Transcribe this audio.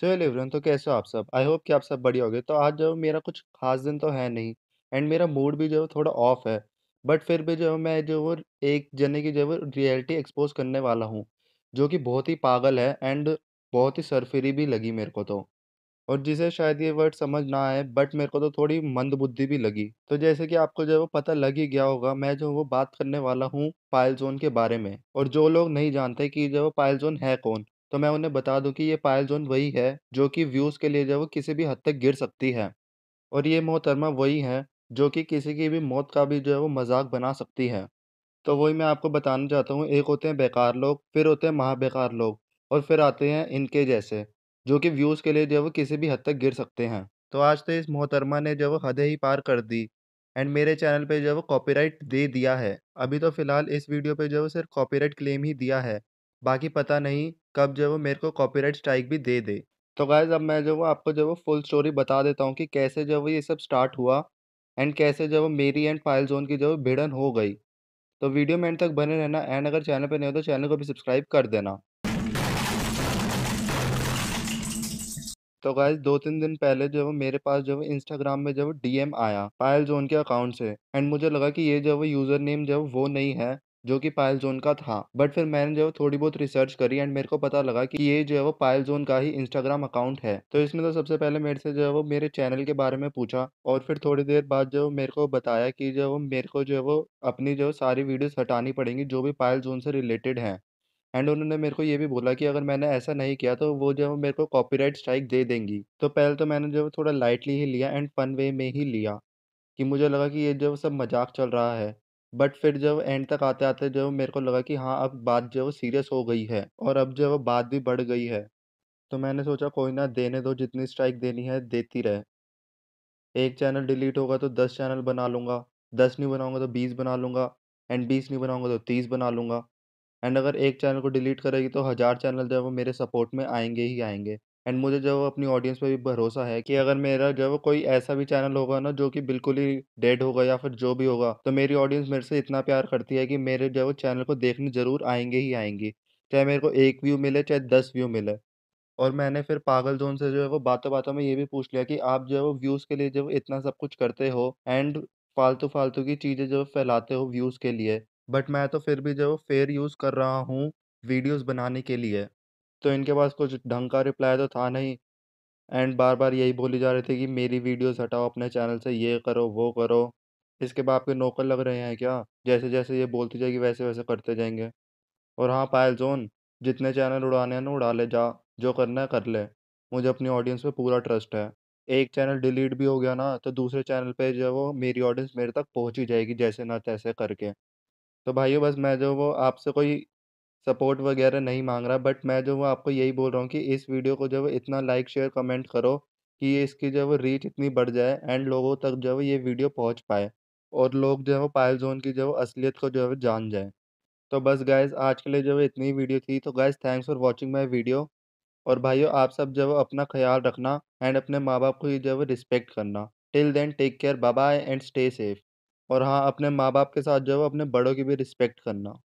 So everyone तो कैसे हो आप सब आई होप कि आप सब बढ़िया होगे तो आज जो मेरा कुछ खास दिन तो है नहीं एंड मेरा मूड भी जो है थोड़ा ऑफ है बट फिर भी जो है मैं जो वो एक जने की जो है वो रियलिटी एक्सपोज करने वाला हूँ जो कि बहुत ही पागल है एंड बहुत ही सरफिरी भी लगी मेरे को तो और जिसे शायद ये वर्ड समझ ना आए बट मेरे को तो थोड़ी मंदबुद्धि भी लगी तो जैसे कि आपको जो वो पता लग ही गया होगा मैं जो वो बात करने वाला हूँ पायल जोन के बारे में और जो लोग नहीं जानते कि जो वो पायल जोन है कौन तो मैं उन्हें बता दूँ कि ये पायल ज़ोन वही है, जो कि व्यूज़ के लिए जो वो किसी भी हद तक गिर सकती है। और ये मोहतरमा वही है जो कि किसी की भी मौत का भी जो है वो मज़ाक बना सकती है तो वही मैं आपको बताना चाहता हूँ, एक होते हैं बेकार लोग, फिर होते हैं महाबेकार लोग और फिर आते हैं इनके जैसे, जो कि व्यूज़ के लिए जो है वो किसी भी हद तक गिर सकते हैं। तो आज तो इस मोहतरमा ने जो वो हदें ही पार कर दी एंड मेरे चैनल पे जो है वो कॉपीराइट दे दिया है। अभी तो फ़िलहाल इस वीडियो पे जो है वो सिर्फ़ कॉपीराइट क्लेम ही दिया है। बाकी पता नहीं कब जो वो मेरे को कॉपीराइट स्ट्राइक भी दे दे तो गाइज़ अब मैं जो वो आपको जो वो फुल स्टोरी बता देता हूँ कि कैसे जो वो ये सब स्टार्ट हुआ एंड कैसे जो वो मेरी एंड फाइल जोन की जो भिड़न हो गई तो वीडियो में एंड तक बने रहना एंड अगर चैनल पर नहीं हो तो चैनल को भी सब्सक्राइब कर देना तो गाइज दो तीन दिन पहले जो है वो मेरे पास जो है इंस्टाग्राम में जो डीएम आया पायल जोन के अकाउंट से एंड मुझे लगा कि ये जो वो यूज़र नेम जो वो नहीं है जो कि पायल जोन का था बट फिर मैंने जो थोड़ी बहुत रिसर्च करी एंड मेरे को पता लगा कि ये जो है वो पायल जोन का ही इंस्टाग्राम अकाउंट है तो इसमें तो सबसे पहले मेरे से जो है वो मेरे चैनल के बारे में पूछा और फिर थोड़ी देर बाद जो मेरे को बताया कि जो वो मेरे को जो है वो अपनी जो सारी वीडियोस हटानी पड़ेंगी जो भी पायल जोन से रिलेटेड हैं एंड उन्होंने मेरे को ये भी बोला कि अगर मैंने ऐसा नहीं किया तो वो जो है मेरे को कॉपीराइट स्ट्राइक दे देंगी तो पहले तो मैंने जो थोड़ा लाइटली ही लिया एंड फन वे में ही लिया कि मुझे लगा कि ये जो सब मजाक चल रहा है बट फिर जब एंड तक आते-आते जो मेरे को लगा कि हाँ, अब बात जो सीरियस हो गई है और अब जो बात भी बढ़ गई है। तो मैंने सोचा कोई ना देने दो जितनी स्ट्राइक देनी है देती रहे। एक चैनल डिलीट होगा तो दस चैनल बना लूँगा, दस नहीं बनाऊँगा तो बीस बना लूँगा एंड बीस नहीं बनाऊँगा तो तीस बना लूँगा। एंड अगर एक चैनल को डिलीट करेगी तो हज़ार चैनल जो है वो मेरे सपोर्ट में आएंगे ही आएँगे। एंड मुझे जो अपनी ऑडियंस पर भी भरोसा है कि अगर मेरा जो कोई ऐसा भी चैनल होगा ना जो कि बिल्कुल ही डेड होगा या फिर जो भी होगा तो मेरी ऑडियंस मेरे से इतना प्यार करती है कि मेरे जो चैनल को देखने ज़रूर आएंगे ही आएंगे चाहे मेरे को एक व्यू मिले चाहे दस व्यू मिले और मैंने फिर पागल जोन से जो है वो बातों बातों में ये भी पूछ लिया कि आप जो है वो व्यूज़ के लिए जो इतना सब कुछ करते हो एंड फालतू फालतू की चीज़ें जो फैलाते हो व्यूज़ के लिए बट मैं तो फिर भी जो फेयर यूज़ कर रहा हूँ वीडियोस बनाने के लिए तो इनके पास कुछ ढंग का रिप्लाई तो था नहीं एंड बार-बार यही बोली जा रही थी कि मेरी वीडियोज़ हटाओ अपने चैनल से, ये करो, वो करो। इसके बाद के नौकर लग रहे हैं क्या? जैसे-जैसे ये बोलती जाएगी वैसे-वैसे करते जाएंगे और हाँ, पायल जोन, जितने चैनल उड़ाने हैं ना उड़ा ले जा, जो करना है कर ले। मुझे अपनी ऑडियंस पर पूरा ट्रस्ट है। एक चैनल डिलीट भी हो गया ना तो दूसरे चैनल पर जो वो मेरी ऑडियंस मेरे तक पहुँच ही जाएगी जैसे ना तैसे करके। तो भाइयों बस मैं जो वो आपसे कोई सपोर्ट वगैरह नहीं मांग रहा बट मैं जो वो आपको यही बोल रहा हूँ कि इस वीडियो को जो है इतना लाइक शेयर कमेंट करो कि ये इसकी जो है वो रीच इतनी बढ़ जाए एंड लोगों तक जो है ये वीडियो पहुँच पाए और लोग जो है वो पायल जोन की जो असलियत को जो है वो जान जाए तो बस गाइज आज के लिए जो है इतनी वीडियो थी तो guys thanks for watching my video और भाइयों आप सब जो है अपना ख्याल रखना एंड अपने माँ बाप को जो है रिस्पेक्ट करना till then take care bye and stay safe और हाँ अपने माँ बाप के साथ जो है अपने बड़ों की भी रिस्पेक्ट करना